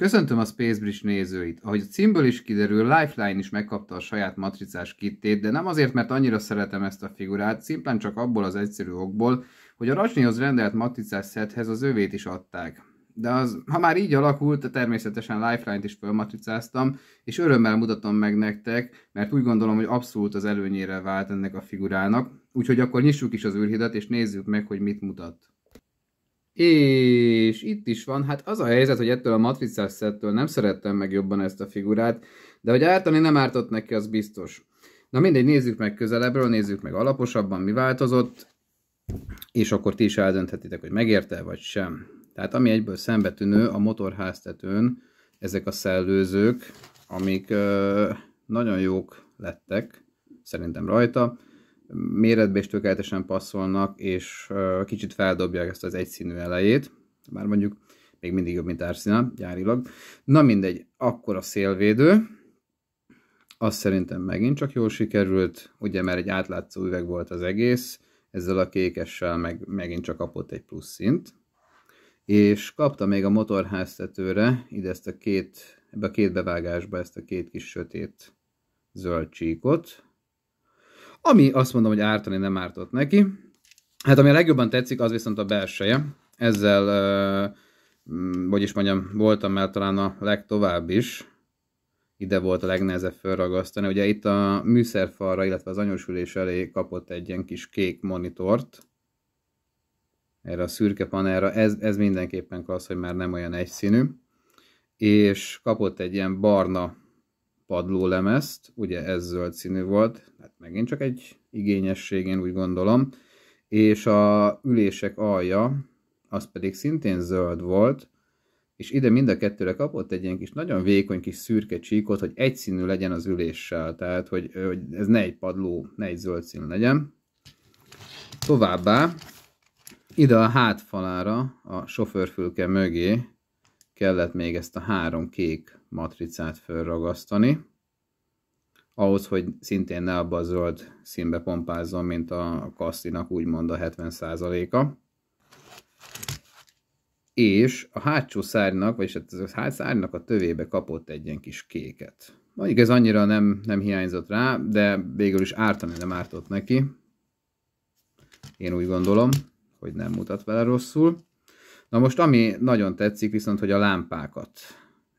Köszöntöm a Space Bridge nézőit! Ahogy a címből is kiderül, Lifeline is megkapta a saját matricás kittét, de nem azért, mert annyira szeretem ezt a figurát, szimplán csak abból az egyszerű okból, hogy a Racsnihoz rendelt matricás szethez az övét is adták. De az, ha már így alakult, természetesen Lifeline-t is fölmatricáztam, és örömmel mutatom meg nektek, mert úgy gondolom, hogy abszolút az előnyére vált ennek a figurának, úgyhogy akkor nyissuk is az űrhidat, és nézzük meg, hogy mit mutat. És itt is van, hát az a helyzet, hogy ettől a matricás szettől nem szerettem meg jobban ezt a figurát, de hogy ártani nem ártott neki, az biztos. Na mindegy, nézzük meg közelebbről, nézzük meg alaposabban, mi változott, és akkor ti is eldönthetitek, hogy megérte vagy sem. Tehát ami egyből szembetűnő, a motorháztetőn ezek a szellőzők, amik ö, nagyon jók lettek, szerintem rajta, méretben is tökéletesen passzolnak, és kicsit feldobják ezt az egyszínű elejét, már mondjuk még mindig jobb, mint Arsenal, gyárilag. Na mindegy, akkor a szélvédő, az szerintem megint csak jól sikerült, ugye mert egy átlátszó üveg volt az egész, ezzel a kékessel meg, megint csak kapott egy plusz szint, és kapta még a motorháztetőre ide ezt a két, ebbe a két bevágásba ezt a két kis sötét zöld csíkot, ami azt mondom, hogy ártani nem ártott neki. Hát ami a legjobban tetszik, az viszont a belseje. Ezzel, uh, hogy is mondjam, voltam már talán a legtovább is. Ide volt a legnehezebb felragasztani. Ugye itt a műszerfalra, illetve az anyósülés elé kapott egy ilyen kis kék monitort. Erre a szürke panelra. Ez, ez mindenképpen klassz, hogy már nem olyan egyszínű. És kapott egy ilyen barna padlólemezt, ugye ez zöld színű volt, hát megint csak egy igényesség, én úgy gondolom, és a ülések alja, az pedig szintén zöld volt, és ide mind a kettőre kapott egy ilyen kis nagyon vékony kis szürke csíkot, hogy egyszínű legyen az üléssel, tehát hogy, hogy ez ne egy padló, ne egy zöld szín legyen. Továbbá ide a hátfalára, a sofőrfülke mögé kellett még ezt a három kék matricát fölragasztani, ahhoz, hogy szintén ne abba a zöld színbe pompázzon, mint a kasztinak úgymond a 70%-a. És a hátsó szárnak, vagyis hát a szárnak a tövébe kapott egy ilyen kis kéket. Mondjuk ez annyira nem, nem hiányzott rá, de végül is ártani nem ártott neki. Én úgy gondolom, hogy nem mutat vele rosszul. Na most ami nagyon tetszik viszont, hogy a lámpákat,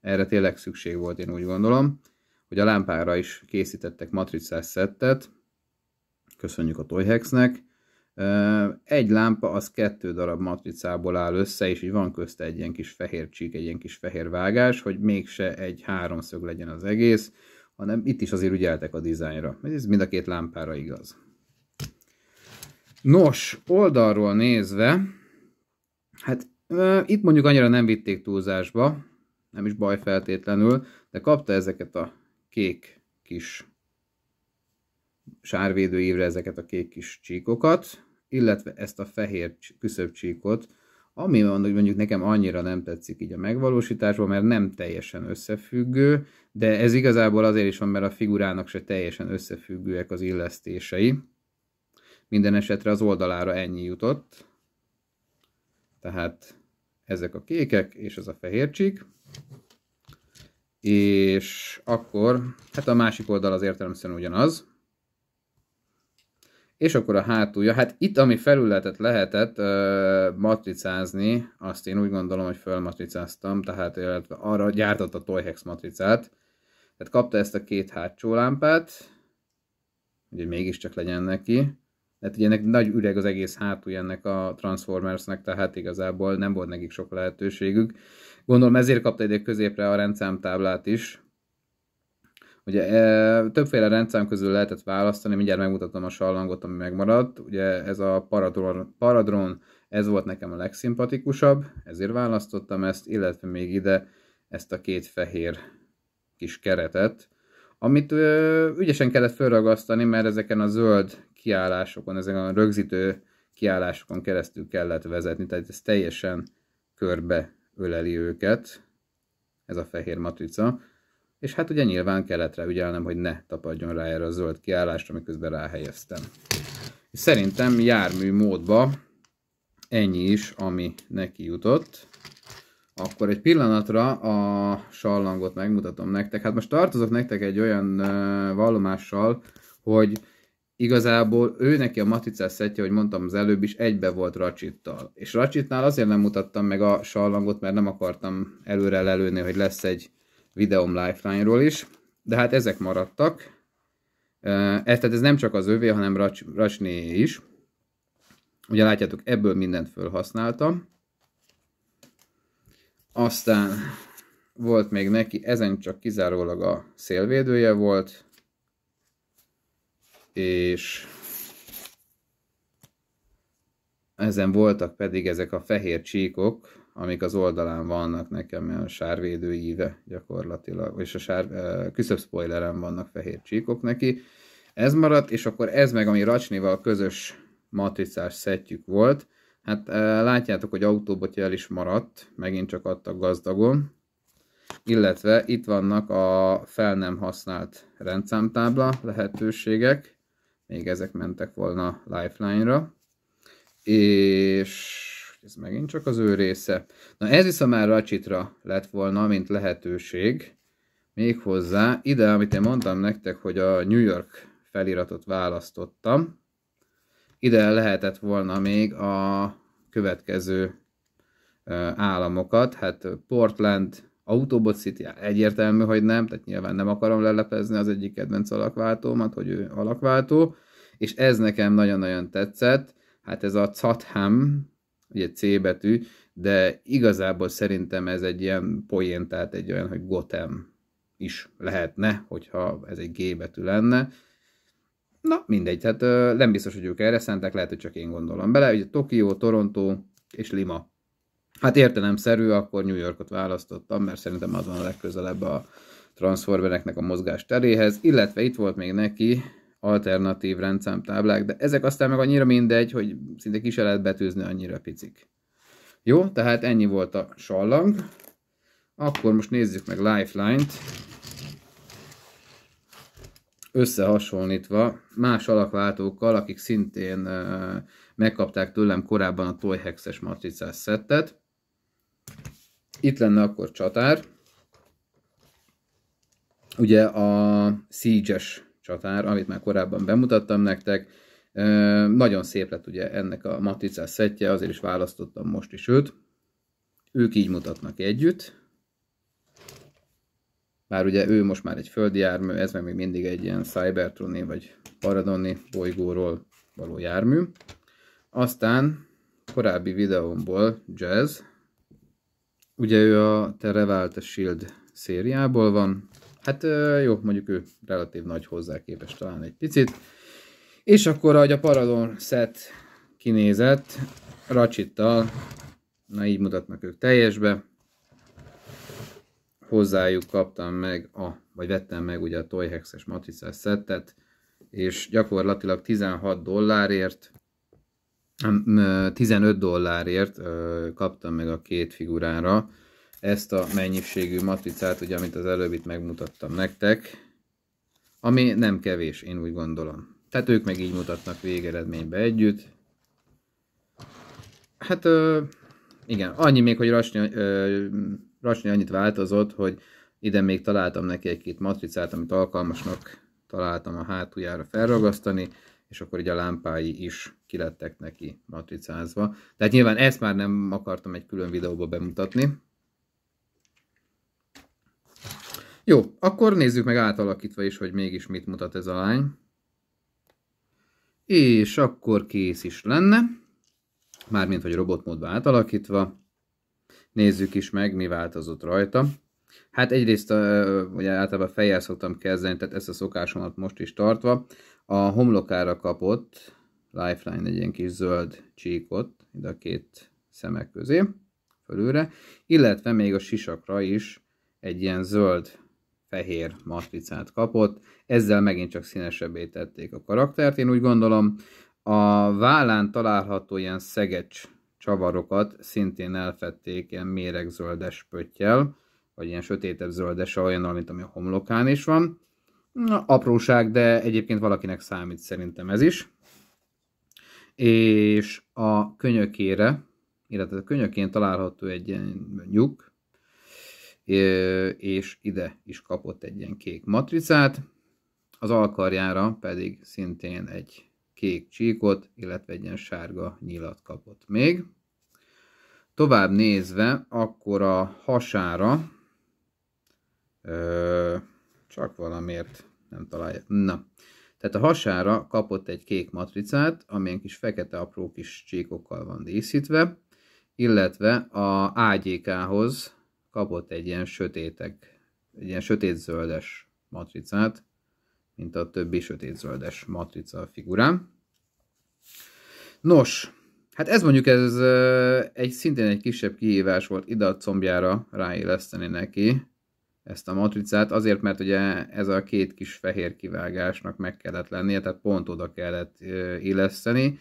erre tényleg szükség volt, én úgy gondolom, hogy a lámpára is készítettek matricás szettet, köszönjük a Toyhexnek, egy lámpa az kettő darab matricából áll össze, és így van közt egy ilyen kis fehér csík, egy ilyen kis fehér vágás, hogy mégse egy háromszög legyen az egész, hanem itt is azért ügyeltek a dizájnra. Ez mind a két lámpára igaz. Nos, oldalról nézve, hát itt mondjuk annyira nem vitték túlzásba, nem is baj feltétlenül, de kapta ezeket a kék kis sárvédő évre ezeket a kék kis csíkokat, illetve ezt a fehér küszöbcsíkot, ami mondjuk nekem annyira nem tetszik így a megvalósításban, mert nem teljesen összefüggő, de ez igazából azért is van, mert a figurának se teljesen összefüggőek az illesztései. Minden esetre az oldalára ennyi jutott. Tehát ezek a kékek, és ez a fehér csík. És akkor, hát a másik oldal az értelemszerűen ugyanaz. És akkor a hátulja, hát itt ami felületet lehetett ö, matricázni, azt én úgy gondolom, hogy fölmatricáztam, tehát illetve arra gyártott a Toyhex matricát. Tehát kapta ezt a két hátsó lámpát, hogy mégiscsak legyen neki tehát ugye ennek nagy üreg az egész hátulja ennek a Transformersnek, tehát igazából nem volt nekik sok lehetőségük. Gondolom ezért kapta ide középre a rendszámtáblát is. Ugye e, többféle rendszám közül lehetett választani, mindjárt megmutatom a sallangot, ami megmaradt. Ugye ez a paradron, paradron ez volt nekem a legszimpatikusabb, ezért választottam ezt, illetve még ide ezt a két fehér kis keretet, amit ö, ügyesen kellett felragasztani, mert ezeken a zöld kiállásokon, ezeken a rögzítő kiállásokon keresztül kellett vezetni, tehát ez teljesen körbe öleli őket, ez a fehér matrica, és hát ugye nyilván kellett rá ügyelnem, hogy ne tapadjon rá erre a zöld kiállásra, miközben ráhelyeztem. Szerintem jármű módba ennyi is, ami neki jutott. Akkor egy pillanatra a sallangot megmutatom nektek. Hát most tartozok nektek egy olyan vallomással, hogy igazából ő neki a maticás szettje, hogy mondtam az előbb is, egybe volt Racsittal. És Racsitnál azért nem mutattam meg a sallangot, mert nem akartam előre lelőni, hogy lesz egy videóm Lifeline-ról is, de hát ezek maradtak. E, tehát ez nem csak az övé, hanem Racs, Racsné is. Ugye látjátok, ebből mindent felhasználtam. Aztán volt még neki, ezen csak kizárólag a szélvédője volt, és ezen voltak pedig ezek a fehér csíkok, amik az oldalán vannak nekem, a sárvédő íve gyakorlatilag, és a sár, küszöbb spoileren vannak fehér csíkok neki. Ez maradt, és akkor ez meg, ami Racsnival közös matricás szettjük volt, hát látjátok, hogy autóbotja el is maradt, megint csak adtak gazdagon, illetve itt vannak a fel nem használt rendszámtábla lehetőségek, még ezek mentek volna Lifeline-ra. És ez megint csak az ő része. Na ez viszont már Racsitra lett volna, mint lehetőség. Méghozzá ide, amit én mondtam nektek, hogy a New York feliratot választottam. Ide lehetett volna még a következő államokat, hát Portland, Autobot City egyértelmű, hogy nem, tehát nyilván nem akarom lelepezni az egyik kedvenc alakváltómat, hogy ő alakváltó, és ez nekem nagyon-nagyon tetszett, hát ez a Catham, ugye C betű, de igazából szerintem ez egy ilyen poén, tehát egy olyan, hogy Gotham is lehetne, hogyha ez egy G betű lenne. Na, mindegy, tehát ö, nem biztos, hogy ők erre szentek, lehet, hogy csak én gondolom bele. Ugye Tokió, Toronto és Lima Hát értelemszerű, akkor New Yorkot választottam, mert szerintem az van a legközelebb a transformereknek a mozgás teréhez, illetve itt volt még neki alternatív rendszámtáblák, de ezek aztán meg annyira mindegy, hogy szinte ki se lehet betűzni annyira picik. Jó, tehát ennyi volt a sallang. Akkor most nézzük meg Lifeline-t. Összehasonlítva más alakváltókkal, akik szintén eh, megkapták tőlem korábban a Toy Hexes matricás szettet itt lenne akkor csatár, ugye a siege csatár, amit már korábban bemutattam nektek, nagyon szép lett ugye ennek a matricás szettje, azért is választottam most is őt. Ők így mutatnak együtt. Bár ugye ő most már egy földi jármű, ez meg még mindig egy ilyen Cybertroni vagy Paradoni bolygóról való jármű. Aztán korábbi videómból Jazz, Ugye ő a Terevált a Shield szériából van. Hát jó, mondjuk ő relatív nagy hozzá képes talán egy picit. És akkor, ahogy a Paradon set kinézett, racsittal, na így mutatnak ők teljesbe, hozzájuk kaptam meg, a, vagy vettem meg ugye a Toy Hexes matricás szettet, és gyakorlatilag 16 dollárért 15 dollárért kaptam meg a két figurára ezt a mennyiségű matricát, ugye, amit az előbb itt megmutattam nektek, ami nem kevés, én úgy gondolom. Tehát ők meg így mutatnak végeredménybe együtt. Hát igen, annyi még, hogy rasni, rasni annyit változott, hogy ide még találtam neki egy-két matricát, amit alkalmasnak találtam a hátuljára felragasztani, és akkor így a lámpái is kilettek neki matricázva. Tehát nyilván ezt már nem akartam egy külön videóba bemutatni. Jó, akkor nézzük meg átalakítva is, hogy mégis mit mutat ez a lány. És akkor kész is lenne. Mármint, hogy robotmódba átalakítva. Nézzük is meg, mi változott rajta. Hát egyrészt ugye általában fejjel szoktam kezdeni, tehát ezt a szokásomat most is tartva. A homlokára kapott Lifeline egy ilyen kis zöld csíkot ide a két szemek közé, fölülre, illetve még a sisakra is egy ilyen zöld fehér matricát kapott, ezzel megint csak színesebbé tették a karaktert, én úgy gondolom. A vállán található ilyen szegecs csavarokat szintén elfették ilyen méregzöldes pöttyel, vagy ilyen sötétebb zöldes olyan mint ami a homlokán is van. Na, apróság, de egyébként valakinek számít szerintem ez is és a könyökére, illetve a könyökén található egy ilyen nyuk, és ide is kapott egy ilyen kék matricát, az alkarjára pedig szintén egy kék csíkot, illetve egy ilyen sárga nyilat kapott még. Tovább nézve, akkor a hasára, csak valamiért nem találja, na, tehát a hasára kapott egy kék matricát, amilyen kis fekete apró kis csíkokkal van díszítve, illetve a ágyékához kapott egy ilyen sötétek, egy ilyen sötétzöldes matricát, mint a többi sötétzöldes matrica figurán. Nos, hát ez mondjuk ez egy szintén egy kisebb kihívás volt ide a combjára ráéleszteni neki, ezt a matricát, azért, mert ugye ez a két kis fehér kivágásnak meg kellett lennie, tehát pont oda kellett illeszteni.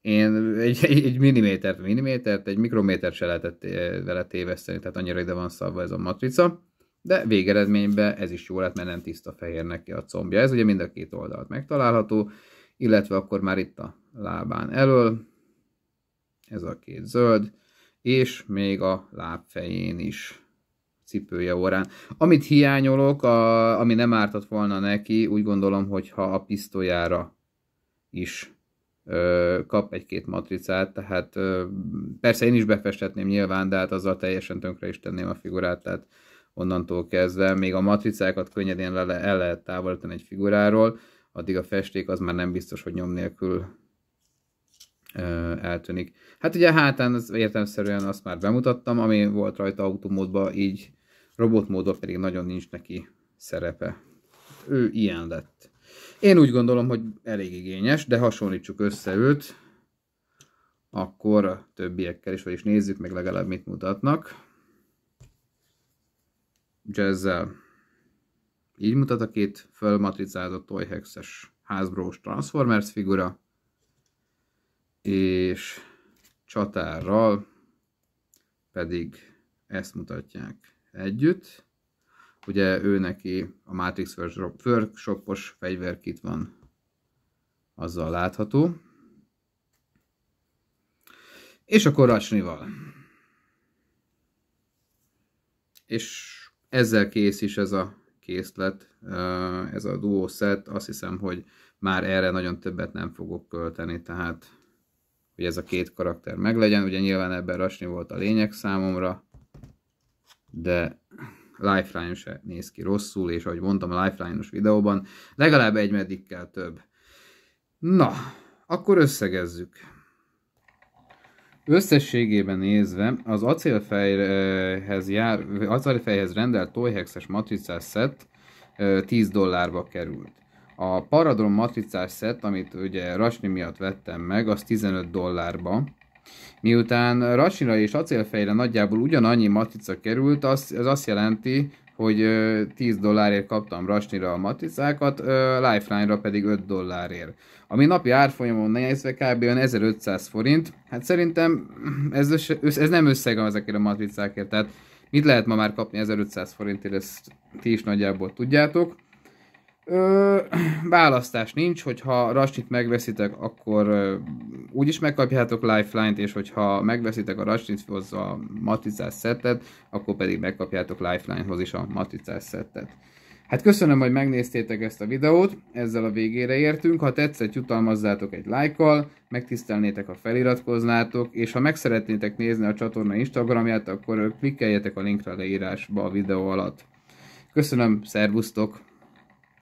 Én egy, egy millimétert, millimétert, egy mikrométert se lehetett vele téveszteni, tehát annyira ide van szabva ez a matrica, de végeredményben ez is jó lett, mert nem tiszta fehér neki a combja. Ez ugye mind a két oldalt megtalálható, illetve akkor már itt a lábán elől, ez a két zöld, és még a lábfején is cipője órán. Amit hiányolok, a, ami nem ártott volna neki, úgy gondolom, hogy ha a pisztolyára is ö, kap egy-két matricát, tehát ö, persze én is befestetném nyilván, de hát azzal teljesen tönkre is tenném a figurát, tehát onnantól kezdve még a matricákat könnyedén le, el lehet távolítani egy figuráról, addig a festék az már nem biztos, hogy nyom nélkül eltűnik. Hát ugye hátán az értelmszerűen azt már bemutattam, ami volt rajta automódban, így robotmódon pedig nagyon nincs neki szerepe. Ő ilyen lett. Én úgy gondolom, hogy elég igényes, de hasonlítsuk össze őt, akkor a többiekkel is, vagyis nézzük meg legalább mit mutatnak. Jazzel. Így mutat a két fölmatricázott Toyhexes házbrós Transformers figura, és csatárral pedig ezt mutatják együtt. Ugye ő neki a Matrix Workshop-os fegyverkit van, azzal látható. És akkor Racsnival. És ezzel kész is ez a készlet, eh, ez a duo set, azt hiszem, hogy már erre nagyon többet nem fogok költeni, tehát hogy ez a két karakter meglegyen, ugye nyilván ebben Rasni volt a lényeg számomra, de lifeline se néz ki rosszul, és ahogy mondtam a lifeline-os videóban, legalább egy medikkel több. Na, akkor összegezzük. Összességében nézve, az acélfejhez, jár, acélfejhez rendelt tojhexes matricás set 10 dollárba került. A paradrom matricás set, amit ugye Rasni miatt vettem meg, az 15 dollárba Miután Rasira és acélfejre nagyjából ugyanannyi matica került, az, az azt jelenti, hogy 10 dollárért kaptam Rasnira a matricákat, Lifeline-ra pedig 5 dollárért. Ami napi árfolyamon nézve kb. 1500 forint. Hát szerintem ez, össze, ez nem összeg ezekért a matricákért. Tehát mit lehet ma már kapni 1500 forintért, ezt ti is nagyjából tudjátok. Ö, választás nincs, hogyha Rasnit megveszitek, akkor ö, úgyis megkapjátok Lifeline-t, és hogyha megveszitek a Rasnithoz a matricás szettet, akkor pedig megkapjátok Lifeline-hoz is a matricás szettet. Hát köszönöm, hogy megnéztétek ezt a videót, ezzel a végére értünk, ha tetszett jutalmazzátok egy lájkkal, megtisztelnétek, ha feliratkoznátok, és ha meg szeretnétek nézni a csatorna Instagramját, akkor klikkeljetek a linkre a leírásba a videó alatt. Köszönöm, szervusztok!